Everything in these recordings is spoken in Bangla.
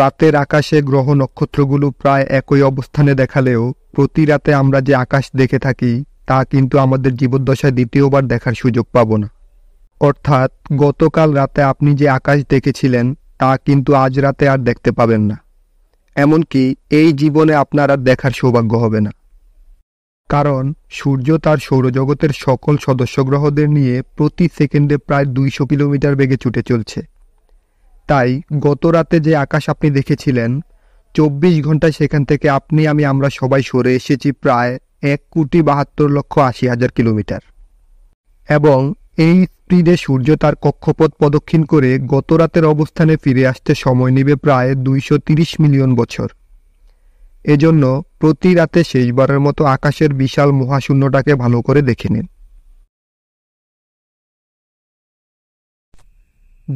রাতের আকাশে গ্রহ নক্ষত্রগুলো প্রায় একই অবস্থানে দেখালেও প্রতি রাতে আমরা যে আকাশ দেখে থাকি তা কিন্তু আমাদের জীবদ্দশায় দ্বিতীয়বার দেখার সুযোগ পাব না অর্থাৎ গতকাল রাতে আপনি যে আকাশ দেখেছিলেন তা কিন্তু আজ রাতে আর দেখতে পাবেন না এমনকি এই জীবনে আপনার আর দেখার সৌভাগ্য হবে না কারণ সূর্য তার সৌরজগতের সকল সদস্য গ্রহদের নিয়ে প্রতি সেকেন্ডে প্রায় দুইশো কিলোমিটার বেগে ছুটে চলছে তাই গত রাতে যে আকাশ আপনি দেখেছিলেন চব্বিশ ঘন্টায় সেখান থেকে আপনি আমি আমরা সবাই সরে এসেছি প্রায় এক কোটি বাহাত্তর লক্ষ আশি হাজার কিলোমিটার এবং এই স্পিডে সূর্য তার কক্ষপথ প্রদক্ষিণ করে গত রাতের অবস্থানে ফিরে আসতে সময় নেবে প্রায় দুইশো মিলিয়ন বছর এজন্য প্রতি রাতে শেষবারের মতো আকাশের বিশাল মহাশূন্যটাকে ভালো করে দেখে নিন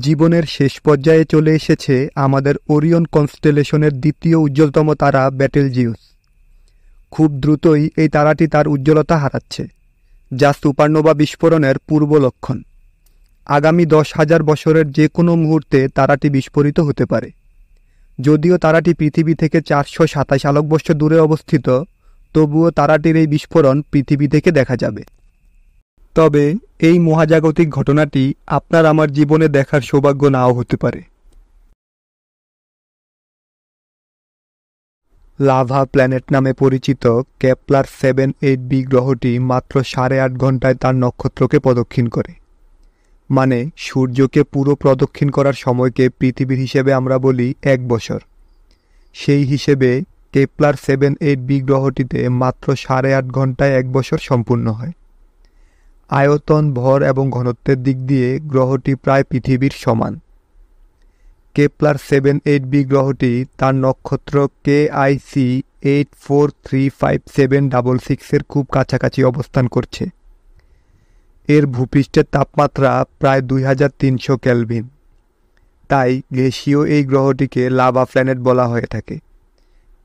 জীবনের শেষ পর্যায়ে চলে এসেছে আমাদের ওরিয়ন কনস্টেলেশনের দ্বিতীয় উজ্জ্বলতম তারা ব্যাটেল জিউস খুব দ্রুতই এই তারাটি তার উজ্জ্বলতা হারাচ্ছে যা সুপারনোভা বিস্ফোরণের পূর্ব লক্ষণ আগামী দশ হাজার বছরের যে কোনো মুহূর্তে তারাটি বিস্ফোরিত হতে পারে যদিও তারাটি পৃথিবী থেকে চারশো সাতাশ আলোকবর্ষ দূরে অবস্থিত তবুও তারাটির এই বিস্ফোরণ পৃথিবী থেকে দেখা যাবে তবে এই মহাজাগতিক ঘটনাটি আপনার আমার জীবনে দেখার সৌভাগ্য নাও হতে পারে লাভা প্ল্যানেট নামে পরিচিত ক্যাপলার সেভেন এইট বি গ্রহটি মাত্র সাড়ে আট ঘন্টায় তার নক্ষত্রকে প্রদক্ষিণ করে মানে সূর্যকে পুরো প্রদক্ষিণ করার সময়কে পৃথিবীর হিসেবে আমরা বলি এক বছর সেই হিসেবে কেপলার সেভেন এইট বি গ্রহটিতে মাত্র সাড়ে আট ঘন্টায় এক বছর সম্পূর্ণ হয় আয়তন ভর এবং ঘনত্বের দিক দিয়ে গ্রহটি প্রায় পৃথিবীর সমান কেপলার সেভেন এইট বি গ্রহটি তার নক্ষত্র K IC eight four three five seven double সিক্সের খুব কাছাকাছি অবস্থান করছে এর ভূপৃষ্ঠের তাপমাত্রা প্রায় দুই হাজার তিনশো ক্যালভিন তাই গ্লেশীয় এই গ্রহটিকে লাভা প্ল্যানেট বলা হয়ে থাকে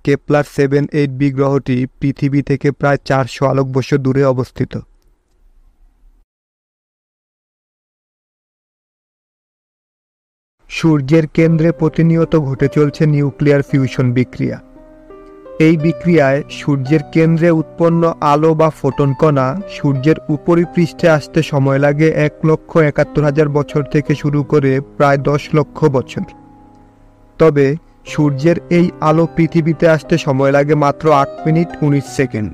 কেপলার সেভেন এইট বি গ্রহটি পৃথিবী থেকে প্রায় চারশো আলোকবর্ষ দূরে অবস্থিত সূর্যের কেন্দ্রে প্রতিনিয়ত ঘটে চলছে নিউক্লিয়ার ফিউশন বিক্রিয়া এই বিক্রিয়ায় সূর্যের কেন্দ্রে উৎপন্ন আলো বা ফোটন কণা সূর্যের উপরিপৃষ্ঠে আসতে সময় লাগে এক লক্ষ একাত্তর হাজার বছর থেকে শুরু করে প্রায় দশ লক্ষ বছর তবে সূর্যের এই আলো পৃথিবীতে আসতে সময় লাগে মাত্র আট মিনিট উনিশ সেকেন্ড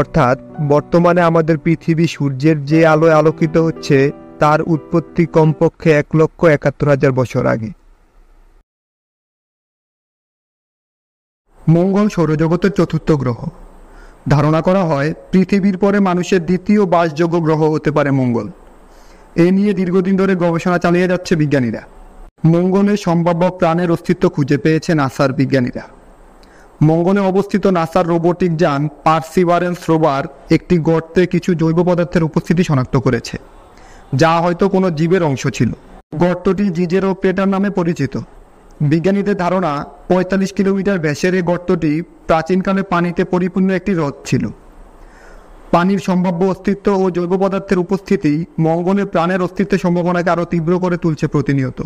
অর্থাৎ বর্তমানে আমাদের পৃথিবী সূর্যের যে আলোয় আলোকিত হচ্ছে তার উৎপত্তি কমপক্ষে এক লক্ষ একাত্তর হাজার বছর আগে মঙ্গল সৌরজগতের চতুর্থ গ্রহ ধারণা করা হয় পৃথিবীর পরে মানুষের দ্বিতীয় বাসযোগ্য গ্রহ হতে পারে মঙ্গল এ নিয়ে দীর্ঘদিন ধরে গবেষণা চালিয়ে যাচ্ছে বিজ্ঞানীরা মঙ্গলে সম্ভাব্য প্রাণের অস্তিত্ব খুঁজে পেয়েছে নাসার বিজ্ঞানীরা মঙ্গলে অবস্থিত নাসার রোবোটিক যান পার্সিভারেন্স রোবার একটি গর্তে কিছু জৈব পদার্থের উপস্থিতি শনাক্ত করেছে যা হয়তো কোনো জীবের অংশ ছিল গর্তটি জিজেরো পেটার নামে পরিচিত বিজ্ঞানীদের ধারণা পঁয়তাল্লিশ কিলোমিটার ব্যাসের এই গর্তটি প্রাচীনকালে পানিতে পরিপূর্ণ একটি হ্রদ ছিল পানির সম্ভাব্য অস্তিত্ব ও জৈব পদার্থের উপস্থিতি মঙ্গলে প্রাণের অস্তিত্বের সম্ভাবনাকে আরও তীব্র করে তুলছে প্রতিনিয়ত